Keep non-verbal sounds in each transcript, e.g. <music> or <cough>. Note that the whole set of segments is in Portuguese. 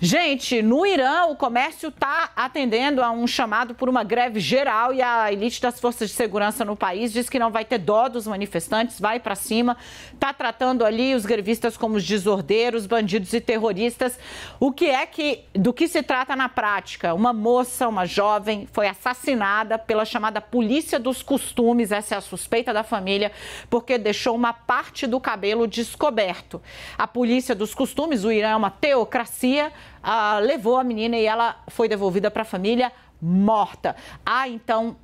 Gente, no Irã, o comércio está atendendo a um chamado por uma greve geral e a elite das forças de segurança no país diz que não vai ter dó dos manifestantes, vai para cima. Está tratando ali os grevistas como os desordeiros, bandidos e terroristas. O que é que, do que se trata na prática? Uma moça, uma jovem, foi assassinada pela chamada Polícia dos Costumes, essa é a suspeita da família, porque deixou uma parte do cabelo descoberto. A Polícia dos Costumes, o Irã é uma teocracia ah, levou a menina e ela foi devolvida para a família morta. Há ah, então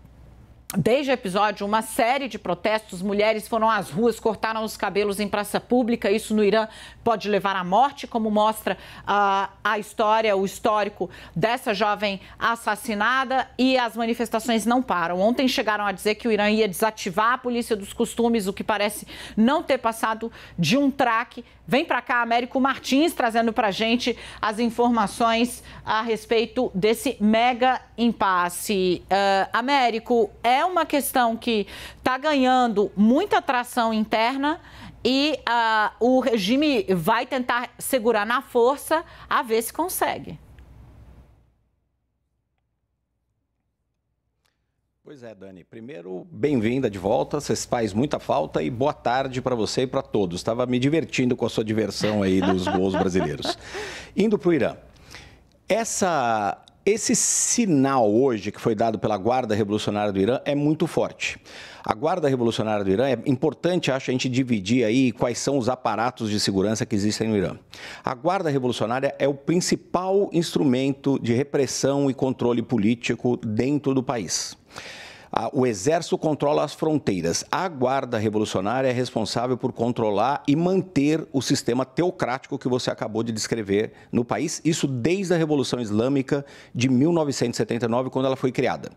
Desde o episódio, uma série de protestos, mulheres foram às ruas, cortaram os cabelos em praça pública. Isso no Irã pode levar à morte, como mostra uh, a história, o histórico dessa jovem assassinada. E as manifestações não param. Ontem chegaram a dizer que o Irã ia desativar a polícia dos costumes, o que parece não ter passado de um traque. Vem para cá, Américo Martins, trazendo para gente as informações a respeito desse mega impasse, uh, ah, Américo, é uma questão que está ganhando muita atração interna e uh, o regime vai tentar segurar na força a ver se consegue. Pois é, Dani. Primeiro, bem-vinda de volta. Você faz muita falta e boa tarde para você e para todos. Estava me divertindo com a sua diversão aí dos gols brasileiros. <laughs> Indo para o Irã. Essa esse sinal hoje que foi dado pela Guarda Revolucionária do Irã é muito forte. A Guarda Revolucionária do Irã é importante, acho, a gente dividir aí quais são os aparatos de segurança que existem no Irã. A Guarda Revolucionária é o principal instrumento de repressão e controle político dentro do país o exército controla as fronteiras. A guarda revolucionária é responsável por controlar e manter o sistema teocrático que você acabou de descrever no país. Isso desde a Revolução Islâmica de 1979, quando ela foi criada.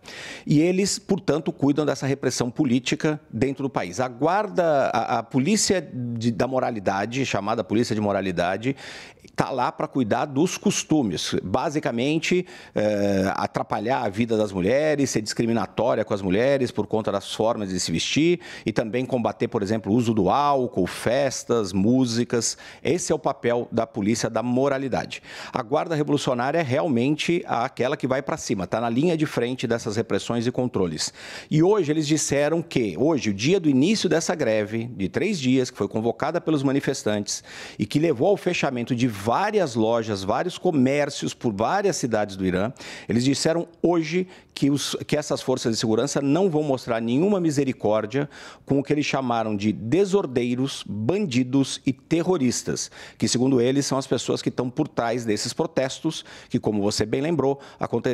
E eles, portanto, cuidam dessa repressão política dentro do país. A guarda, a, a polícia de, da moralidade, chamada polícia de moralidade, está lá para cuidar dos costumes. Basicamente, é, atrapalhar a vida das mulheres, ser discriminatória com as mulheres mulheres por conta das formas de se vestir e também combater, por exemplo, o uso do álcool, festas, músicas. Esse é o papel da polícia da moralidade. A guarda revolucionária é realmente aquela que vai para cima, está na linha de frente dessas repressões e controles. E hoje eles disseram que, hoje, o dia do início dessa greve, de três dias, que foi convocada pelos manifestantes e que levou ao fechamento de várias lojas, vários comércios por várias cidades do Irã, eles disseram hoje que, os, que essas forças de segurança justiça não vão mostrar nenhuma misericórdia com o que eles chamaram de desordeiros, bandidos e terroristas, que, segundo eles, são as pessoas que estão por trás desses protestos, que, como você bem lembrou,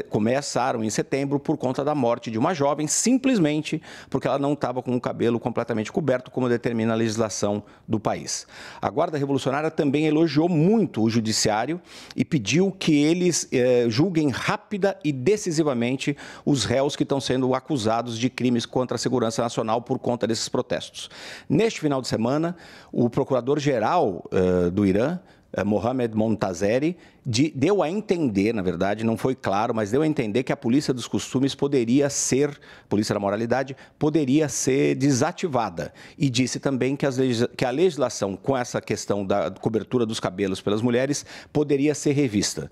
começaram em setembro por conta da morte de uma jovem, simplesmente porque ela não estava com o cabelo completamente coberto, como determina a legislação do país. A Guarda Revolucionária também elogiou muito o Judiciário e pediu que eles eh, julguem rápida e decisivamente os réus que estão sendo acusados acusados de crimes contra a segurança nacional por conta desses protestos. Neste final de semana, o procurador-geral uh, do Irã, eh, Mohamed Montazeri, de, deu a entender, na verdade, não foi claro, mas deu a entender que a polícia dos costumes poderia ser, polícia da moralidade, poderia ser desativada. E disse também que, as, que a legislação com essa questão da cobertura dos cabelos pelas mulheres poderia ser revista.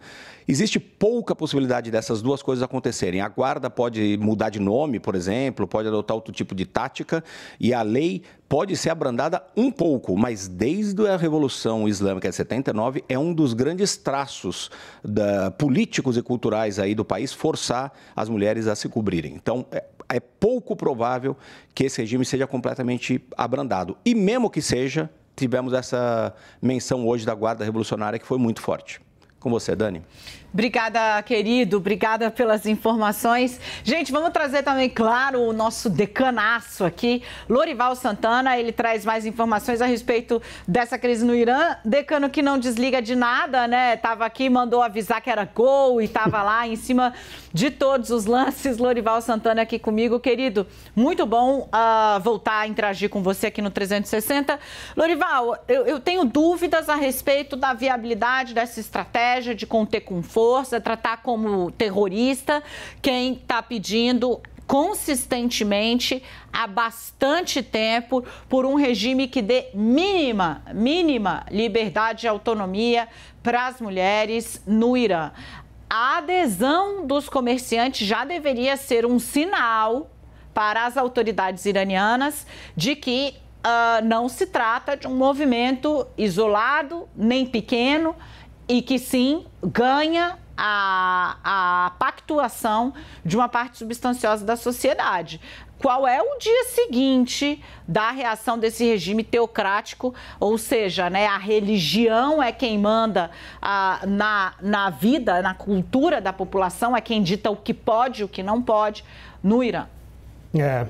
Existe pouca possibilidade dessas duas coisas acontecerem. A guarda pode mudar de nome, por exemplo, pode adotar outro tipo de tática, e a lei pode ser abrandada um pouco, mas desde a Revolução Islâmica de 79 é um dos grandes traços espaços da, políticos e culturais aí do país forçar as mulheres a se cobrirem. Então, é, é pouco provável que esse regime seja completamente abrandado. E mesmo que seja, tivemos essa menção hoje da Guarda Revolucionária que foi muito forte. Com você, Dani. Obrigada, querido. Obrigada pelas informações. Gente, vamos trazer também, claro, o nosso decanaço aqui, Lorival Santana. Ele traz mais informações a respeito dessa crise no Irã. Decano que não desliga de nada, né? Tava aqui, mandou avisar que era gol e tava lá em cima de todos os lances. Lorival Santana aqui comigo, querido. Muito bom uh, voltar a interagir com você aqui no 360. Lorival, eu, eu tenho dúvidas a respeito da viabilidade dessa estratégia estratégia de conter com força, tratar como terrorista quem está pedindo consistentemente há bastante tempo por um regime que dê mínima, mínima liberdade e autonomia para as mulheres no Irã. A adesão dos comerciantes já deveria ser um sinal para as autoridades iranianas de que uh, não se trata de um movimento isolado nem pequeno e que sim ganha a, a pactuação de uma parte substanciosa da sociedade qual é o dia seguinte da reação desse regime teocrático, ou seja, né, a religião é quem manda ah, na, na vida, na cultura da população, é quem dita o que pode e o que não pode no Irã. É.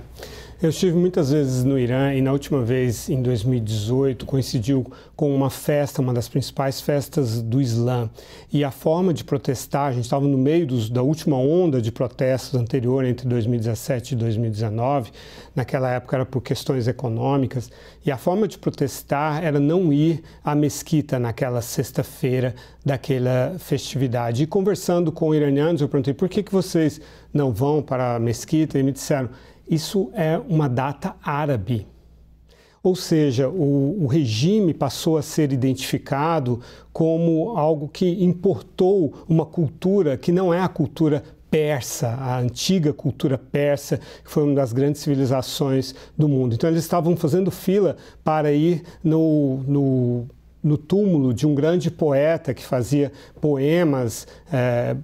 Eu estive muitas vezes no Irã e na última vez, em 2018, coincidiu com uma festa, uma das principais festas do Islã. E a forma de protestar, a gente estava no meio dos, da última onda de protestos anterior, entre 2017 e 2019, naquela época era por questões econômicas, e a forma de protestar era não ir à mesquita naquela sexta-feira daquela festividade. E conversando com iranianos, eu perguntei por que, que vocês não vão para a mesquita e me disseram isso é uma data árabe. Ou seja, o, o, regime passou a ser identificado como algo que importou uma cultura que não é a cultura persa, a antiga cultura persa, que foi uma das grandes civilizações do mundo. Então, eles estavam fazendo fila para ir no, no, no túmulo de um grande poeta que fazia poemas. É,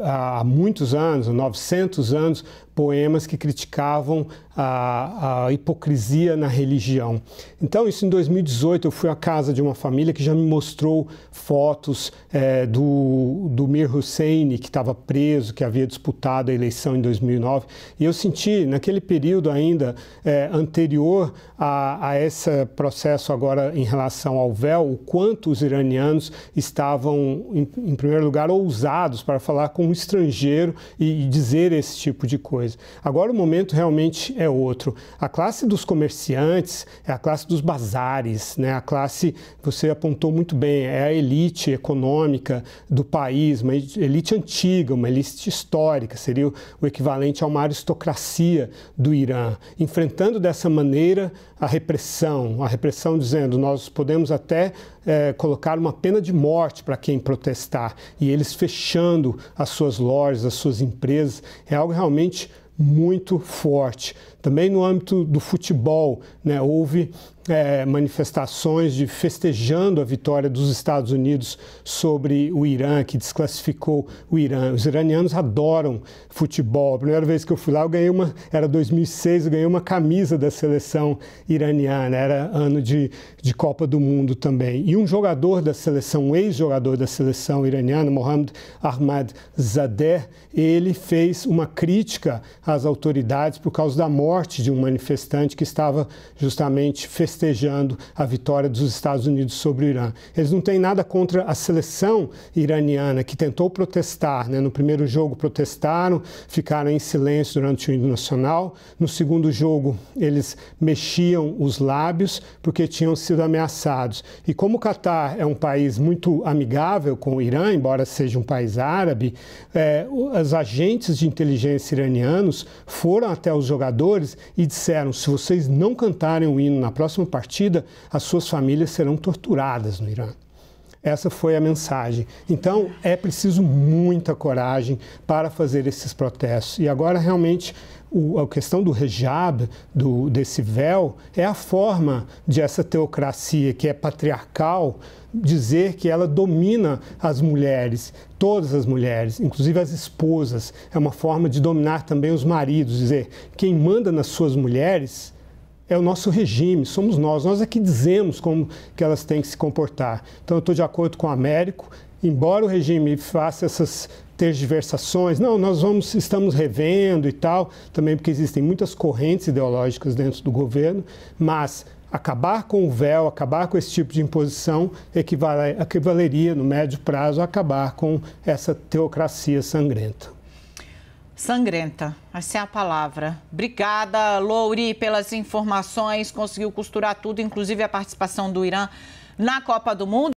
há muitos anos, 900 anos, poemas que criticavam a, a, hipocrisia na religião. Então, isso em 2018, eu fui à casa de uma família que já me mostrou fotos é, do, do Mir Hussein, que estava preso, que havia disputado a eleição em 2009. E eu senti, naquele período ainda é, anterior a, a esse processo agora em relação ao véu, o quanto os iranianos estavam, em, em primeiro lugar, ousados para falar com um estrangeiro e, e dizer esse tipo de coisa coisa. Agora o momento realmente é outro. A classe dos comerciantes é a classe dos bazares, né? a classe, você apontou muito bem, é a elite econômica do país, uma elite antiga, uma elite histórica, seria o equivalente a uma aristocracia do Irã, enfrentando dessa maneira a repressão, a repressão dizendo nós podemos até é, colocar uma pena de morte para quem protestar, e eles fechando as suas lojas, as suas empresas, é algo realmente muito forte. Também no âmbito do futebol, né, houve é, manifestações de festejando a vitória dos Estados Unidos sobre o Irã, que desclassificou o Irã. Os iranianos adoram futebol. A primeira vez que eu fui lá, eu ganhei uma, era 2006, eu ganhei uma camisa da seleção iraniana, era ano de, de Copa do Mundo também. E um jogador da seleção, um ex-jogador da seleção iraniana, Mohammad Ahmad Zadeh, ele fez uma crítica às autoridades por causa da morte de um manifestante que estava justamente festejando festejando a vitória dos Estados Unidos sobre o Irã. Eles não têm nada contra a seleção iraniana, que tentou protestar. Né? No primeiro jogo protestaram, ficaram em silêncio durante o hino nacional. No segundo jogo, eles mexiam os lábios porque tinham sido ameaçados. E como o Catar é um país muito amigável com o Irã, embora seja um país árabe, é, os agentes de inteligência iranianos foram até os jogadores e disseram: se vocês não cantarem o hino na próxima próxima partida, as suas famílias serão torturadas no Irã. Essa foi a mensagem. Então, é preciso muita coragem para fazer esses protestos. E agora, realmente, o, a questão do hijab, do, desse véu, é a forma de essa teocracia que é patriarcal dizer que ela domina as mulheres, todas as mulheres, inclusive as esposas. É uma forma de dominar também os maridos, dizer quem manda nas suas mulheres é o nosso regime, somos nós. Nós é que dizemos como que elas têm que se comportar. Então, eu estou de acordo com o Américo, embora o regime faça essas tergiversações, não, nós vamos, estamos revendo e tal, também porque existem muitas correntes ideológicas dentro do governo, mas acabar com o véu, acabar com esse tipo de imposição, equivaleria, no médio prazo a acabar com essa teocracia sangrenta. Sangrenta, essa é a palavra. Obrigada, Louri, pelas informações. Conseguiu costurar tudo, inclusive a participação do Irã na Copa do Mundo.